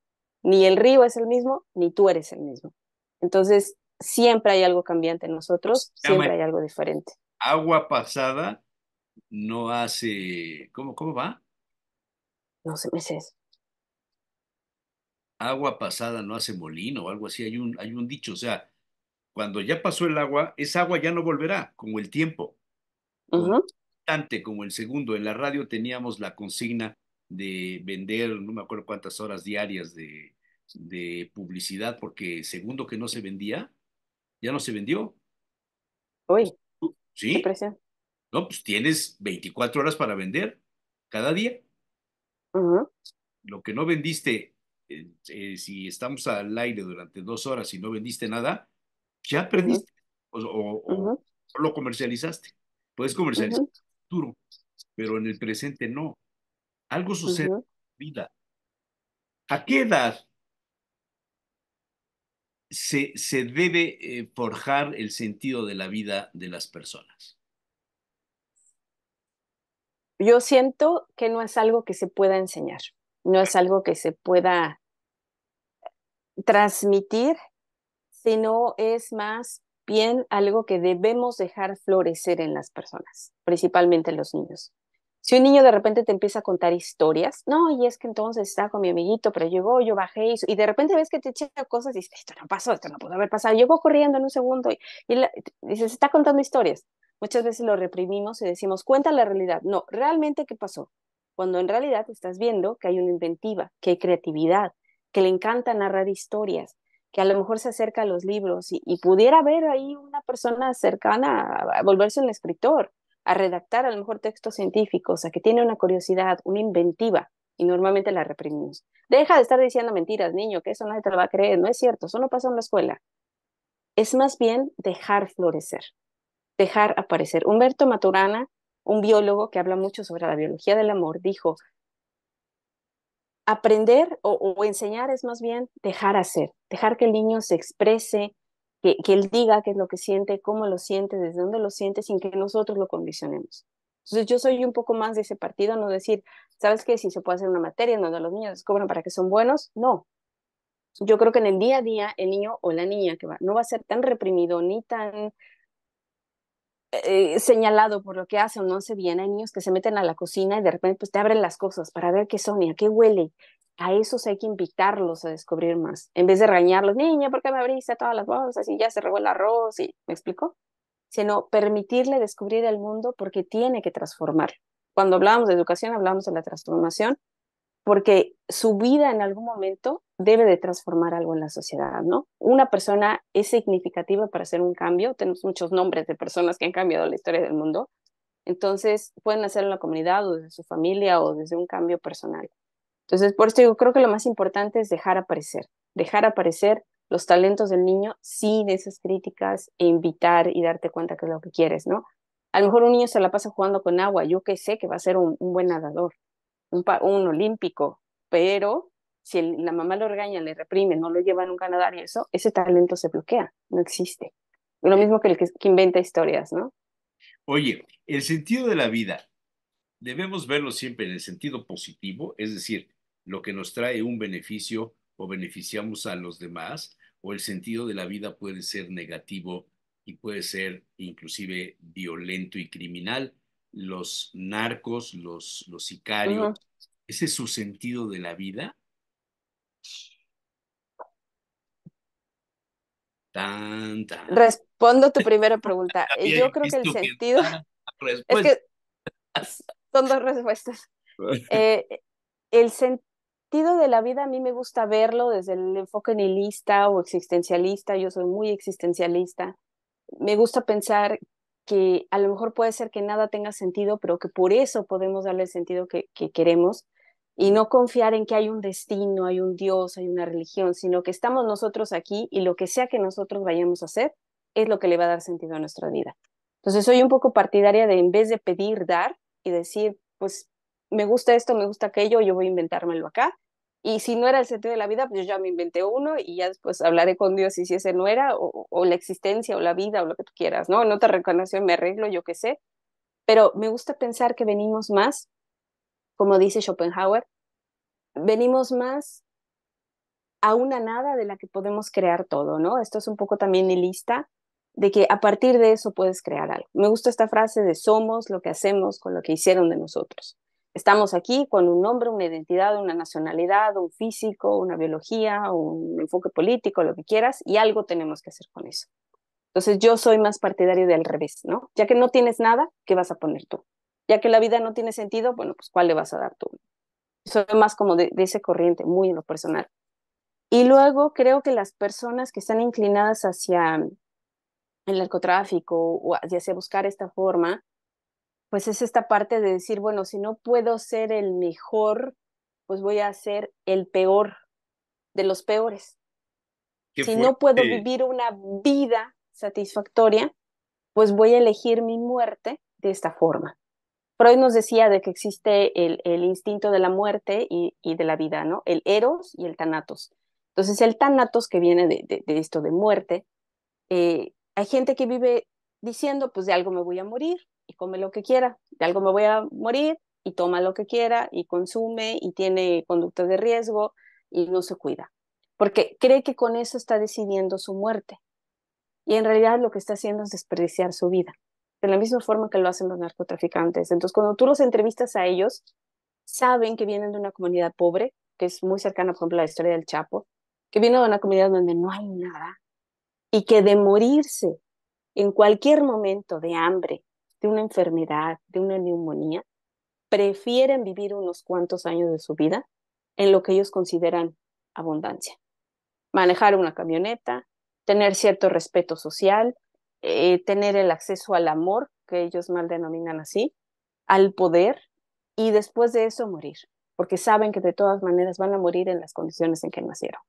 B: Ni el río es el mismo, ni tú eres el mismo. Entonces, siempre hay algo cambiante en nosotros, siempre hay algo diferente.
A: Agua pasada no hace... ¿Cómo, cómo va? No sé, me Agua pasada no hace molino o algo así, hay un, hay un dicho, o sea, cuando ya pasó el agua, esa agua ya no volverá, como el tiempo. Tanto como el segundo, en la radio teníamos la consigna de vender, no me acuerdo cuántas horas diarias de, publicidad, porque segundo que no se vendía, ya no se vendió. Uy. Pues, ¿Sí? Qué no, pues tienes 24 horas para vender cada día. Lo que no vendiste, eh, eh, si estamos al aire durante dos horas y no vendiste nada, ya perdiste o, lo comercializaste. Puedes comercializar en el futuro, pero en el presente no. Algo sucede en vida. ¿A qué edad se, se debe eh, forjar el sentido de la vida de las personas?
B: Yo siento que no es algo que se pueda enseñar, no es algo que se pueda transmitir sino es más bien algo que debemos dejar florecer en las personas, principalmente en los niños. Si un niño de repente te empieza a contar historias, no, y es que entonces está con mi amiguito, pero llegó, yo bajé, y, de repente ves que te echa cosas y dices, esto no pasó, esto no pudo haber pasado, llegó corriendo en un segundo y, dices está contando historias. Muchas veces lo reprimimos y decimos, cuenta la realidad. No, realmente qué pasó. Cuando en realidad estás viendo que hay una inventiva, que hay creatividad, que le encanta narrar historias, que a lo mejor se acerca a los libros y, pudiera ver ahí una persona cercana a, a, volverse un escritor, a redactar a lo mejor textos científicos, a que tiene una curiosidad, una inventiva, y normalmente la reprimimos. Deja de estar diciendo mentiras, niño, que eso nadie te lo va a creer, no es cierto, eso no pasa en la escuela. Es más bien dejar florecer, dejar aparecer. Humberto Maturana, un biólogo que habla mucho sobre la biología del amor, dijo, aprender o, enseñar es más bien dejar hacer, dejar que el niño se exprese, que, que, él diga qué es lo que siente, cómo lo siente, desde dónde lo siente, sin que nosotros lo condicionemos. Entonces yo soy un poco más de ese partido, no decir, ¿sabes qué? Si se puede hacer una materia en donde los niños descubran para que son buenos, no. Yo creo que en el día a día el niño o la niña que va, no va a ser tan reprimido ni tan eh, señalado por lo que hace o no hace bien. niños que se meten a la cocina y de repente pues, te abren las cosas para ver qué son y a qué huele. A esos hay que invitarlos a descubrir más, en vez de regañarlos, niña, ¿por qué me abriste todas las bolsas y ya se regó el arroz? Y, ¿Me explico? Sino permitirle descubrir el mundo porque tiene que transformar Cuando hablamos de educación, hablamos de la transformación porque su vida en algún momento debe de transformar algo en la sociedad, ¿no? Una persona es significativa para hacer un cambio, tenemos muchos nombres de personas que han cambiado la historia del mundo, entonces pueden hacerlo en la comunidad o desde su familia o desde un cambio personal. Entonces, por esto yo creo que lo más importante es dejar aparecer, dejar aparecer los talentos del niño sin esas críticas e invitar y darte cuenta que es lo que quieres, ¿no? A lo mejor un niño se la pasa jugando con agua, yo que sé que va a ser un buen nadador, un, olímpico, pero si la mamá lo regaña, le reprime, no lo lleva nunca a nadar y eso, ese talento se bloquea, no existe. Lo mismo que el que inventa historias, ¿no?
A: Oye, el sentido de la vida, debemos verlo siempre en el sentido positivo, es decir, lo que nos trae un beneficio o beneficiamos a los demás, o el sentido de la vida puede ser negativo y puede ser inclusive violento y criminal los narcos, los, los sicarios, ese es su sentido de la vida.
B: Respondo tu primera pregunta. Yo creo que el sentido son dos respuestas. Eh, el sentido de la vida a mí me gusta verlo desde el enfoque nihilista o existencialista. Yo soy muy existencialista. Me gusta pensar que a lo mejor puede ser que nada tenga sentido, pero que por eso podemos darle el sentido que, que queremos y no confiar en que hay un destino, hay un Dios, hay una religión, sino que estamos nosotros aquí y lo que sea que nosotros vayamos a hacer es lo que le va a dar sentido a nuestra vida. Entonces soy un poco partidaria de en vez de pedir, dar y decir, pues me gusta esto, me gusta aquello, yo voy a inventármelo acá y si no era el sentido de la vida, pues yo ya me inventé uno y ya después hablaré con Dios y si ese no era, o, la existencia, o la vida, o lo que tú quieras, ¿no? No te reconozco, me arreglo, yo qué sé. Pero me gusta pensar que venimos más, como dice Schopenhauer, venimos más a una nada de la que podemos crear todo, ¿no? Esto es un poco también nihilista, de que a partir de eso puedes crear algo. Me gusta esta frase de somos lo que hacemos con lo que hicieron de nosotros. Estamos aquí con un nombre, una identidad, una nacionalidad, un físico, una biología, un enfoque político, lo que quieras, y algo tenemos que hacer con eso. Entonces yo soy más partidario del revés, ¿no? Ya que no tienes nada, ¿qué vas a poner tú? Ya que la vida no tiene sentido, bueno, pues ¿cuál le vas a dar tú? Soy más como de, de ese corriente, muy en lo personal. Y luego creo que las personas que están inclinadas hacia el narcotráfico o hacia buscar esta forma, pues es esta parte de decir, bueno, si no puedo ser el mejor, pues voy a ser el peor de los peores.
A: si no puedo vivir
B: una vida satisfactoria, pues voy a elegir mi muerte de esta forma. pero hoy nos decía de que existe el, instinto de la muerte y, y, de la vida, ¿no? El eros y el tanatos. Entonces, el tanatos que viene de, esto de muerte, eh, hay gente que vive diciendo, pues de algo me voy a morir, come lo que quiera. De algo me voy a morir y toma lo que quiera y consume y tiene conductas de riesgo y no se cuida. Porque cree que con eso está decidiendo su muerte. Y en realidad lo que está haciendo es desperdiciar su vida. De la misma forma que lo hacen los narcotraficantes. Entonces, cuando tú los entrevistas a ellos, saben que vienen de una comunidad pobre, que es muy cercana, por ejemplo, a la historia del Chapo, que vienen de una comunidad donde no hay nada y que de morirse en cualquier momento de hambre de una enfermedad, de una neumonía, prefieren vivir unos cuantos años de su vida en lo que ellos consideran abundancia. Manejar una camioneta, tener cierto respeto social, eh, tener el acceso al amor, que ellos mal denominan así, al poder y después de eso morir, porque saben que de todas maneras van a morir en las condiciones en que nacieron.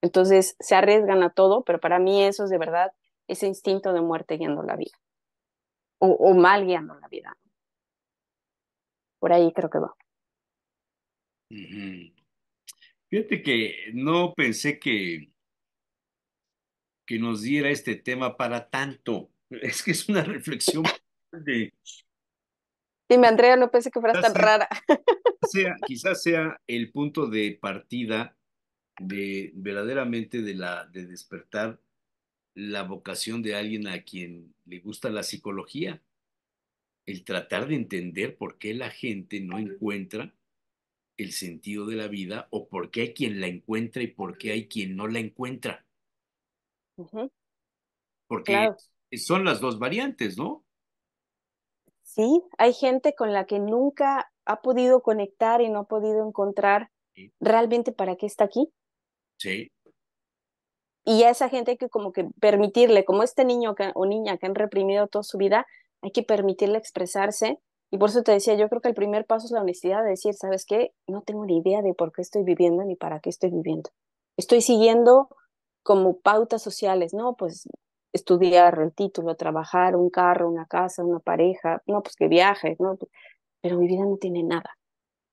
B: Entonces se arriesgan a todo, pero para mí eso es de verdad ese instinto de muerte guiando la vida o, mal guiando la vida. Por ahí creo que va. Fíjate
A: que no pensé que, que nos diera este tema para tanto. Es que es una reflexión
B: Dime, Andrea, no pensé que fuera tan rara.
A: quizás sea el punto de partida de verdaderamente de la de despertar la vocación de alguien a quien le gusta la psicología, el tratar de entender por qué la gente no encuentra el sentido de la vida o por qué hay quien la encuentra y por qué hay quien no la encuentra. Porque son las dos variantes, ¿no?
B: Sí, hay gente con la que nunca ha podido conectar y no ha podido encontrar realmente para qué está aquí. Sí. Y a esa gente hay que como que permitirle, como este niño o niña que han reprimido toda su vida, hay que permitirle expresarse. Y por eso te decía, yo creo que el primer paso es la honestidad de decir, ¿sabes qué? No tengo ni idea de por qué estoy viviendo ni para qué estoy viviendo. Estoy siguiendo como pautas sociales, ¿no? Pues estudiar el título, trabajar, un carro, una casa, una pareja, no, pues que viaje ¿no? Pero mi vida no tiene nada.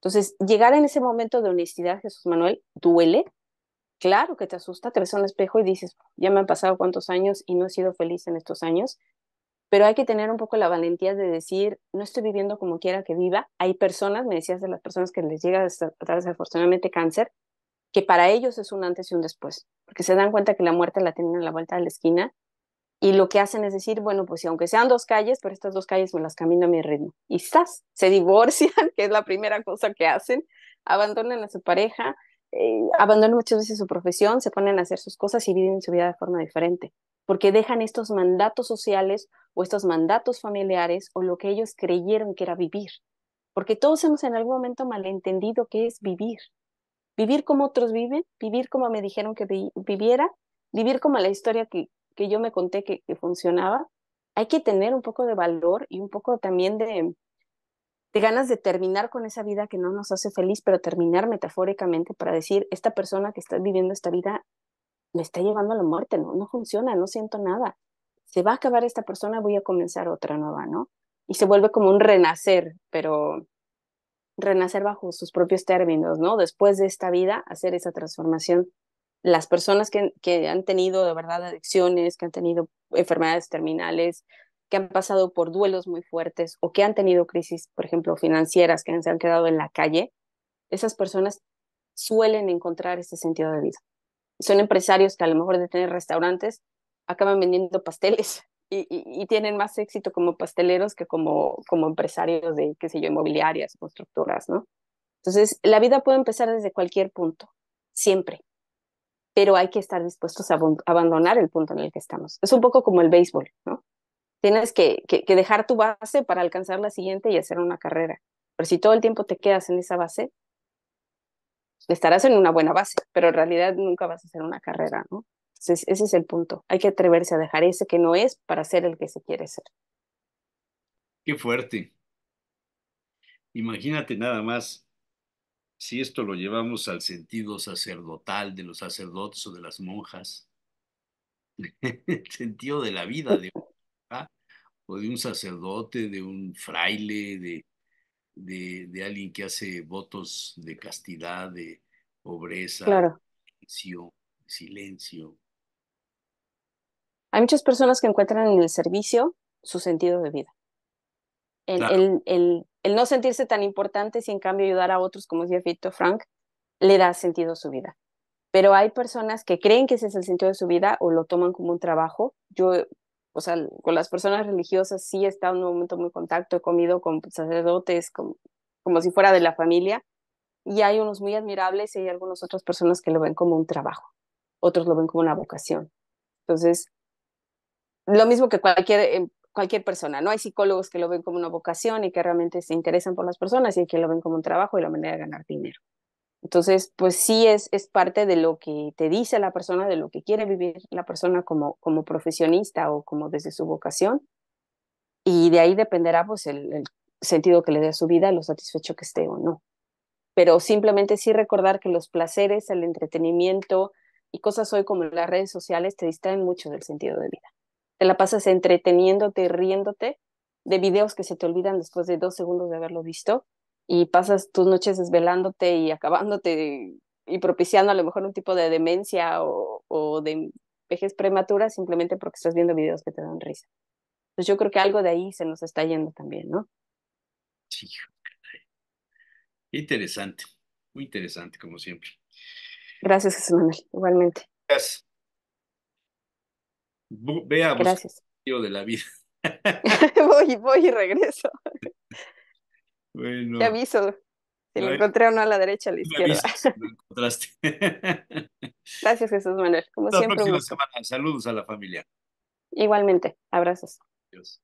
B: Entonces, llegar en ese momento de honestidad, Jesús Manuel, duele, Claro que te asusta, te ves en un espejo y dices, ya me han pasado cuántos años y no he sido feliz en estos años, pero hay que tener un poco la valentía de decir, no estoy viviendo como quiera que viva. Hay personas, me decías de las personas que les llega desafortunadamente cáncer, que para ellos es un antes y un después, porque se dan cuenta que la muerte la tienen a la vuelta de la esquina y lo que hacen es decir, bueno, pues aunque sean dos calles, pero estas dos calles me las camino a mi ritmo. Y estás, se divorcian, que es la primera cosa que hacen, abandonan a su pareja, eh, abandonan muchas veces su profesión, se ponen a hacer sus cosas y viven su vida de forma diferente, porque dejan estos mandatos sociales o estos mandatos familiares o lo que ellos creyeron que era vivir, porque todos hemos en algún momento malentendido qué es vivir. Vivir como otros viven, vivir como me dijeron que viviera, vivir como la historia que, que yo me conté que funcionaba. Hay que tener un poco de valor y un poco también de, de ganas de terminar con esa vida que no nos hace feliz, pero terminar metafóricamente para decir, esta persona que está viviendo esta vida me está llevando a la muerte, no, no funciona, no siento nada. Se va a acabar esta persona, voy a comenzar otra nueva, ¿no? Y se vuelve como un renacer, pero renacer bajo sus propios términos, ¿no? Después de esta vida, hacer esa transformación. Las personas que, que han tenido de verdad adicciones, que han tenido enfermedades terminales, que han pasado por duelos muy fuertes o que han tenido crisis, por ejemplo, financieras, que se han quedado en la calle, esas personas suelen encontrar ese sentido de vida. Son empresarios que a lo mejor de tener restaurantes acaban vendiendo pasteles y, tienen más éxito como pasteleros que como, como empresarios de, qué sé yo, inmobiliarias, constructoras, ¿no? Entonces, la vida puede empezar desde cualquier punto, siempre, pero hay que estar dispuestos a abandonar el punto en el que estamos. Es un poco como el béisbol, ¿no? tienes que, dejar tu base para alcanzar la siguiente y hacer una carrera. Pero si todo el tiempo te quedas en esa base, estarás en una buena base, pero en realidad nunca vas a hacer una carrera, ¿no? ese es el punto. Hay que atreverse a dejar ese que no es para ser el que se quiere ser.
A: Qué fuerte. Imagínate nada más si esto lo llevamos al sentido sacerdotal de los sacerdotes o de las monjas, el sentido de la vida de o de un sacerdote, de un fraile, de, de, alguien que hace votos de castidad, de pobreza, silencio,
B: Hay muchas personas que encuentran en el servicio su sentido de vida. El, no sentirse tan importante si en cambio ayudar a otros, como decía Víctor Frank, le da sentido a su vida. Pero hay personas que creen que ese es el sentido de su vida o lo toman como un trabajo. Yo o sea, con las personas religiosas sí he estado en un momento muy contacto, he comido con sacerdotes como, si fuera de la familia, y hay unos muy admirables y hay algunas otras personas que lo ven como un trabajo, otros lo ven como una vocación. Entonces, lo mismo que cualquier, em, cualquier persona, ¿no? Hay psicólogos que lo ven como una vocación y que realmente se interesan por las personas y que lo ven como un trabajo y la manera de ganar dinero. Entonces, pues sí es, parte de lo que te dice la persona, de lo que quiere vivir la persona como, como profesionista o como desde su vocación. Y de ahí dependerá pues el, el sentido que le dé a su vida, lo satisfecho que esté o no. Pero simplemente sí recordar que los placeres, el entretenimiento y cosas hoy como las redes sociales te distraen mucho del sentido de vida. Te la pasas entreteniéndote, riéndote de videos que se te olvidan después de dos segundos de haberlo visto y pasas tus noches desvelándote y acabándote y propiciando a lo mejor un tipo de demencia o, de vejez prematura simplemente porque estás viendo videos que te dan risa. Entonces pues yo creo que algo de ahí se nos está yendo también, ¿no? Sí.
A: Interesante, muy interesante como siempre.
B: Gracias, Jesús Manuel, igualmente. Gracias.
A: Veamos. sentido De la vida.
B: voy, voy y regreso. Bueno. Te aviso. Si lo encontré o no a la derecha, a la izquierda.
A: encontraste.
B: Gracias, Jesús Manuel. Como siempre.
A: Saludos a la familia.
B: Igualmente. Abrazos.
A: Adiós.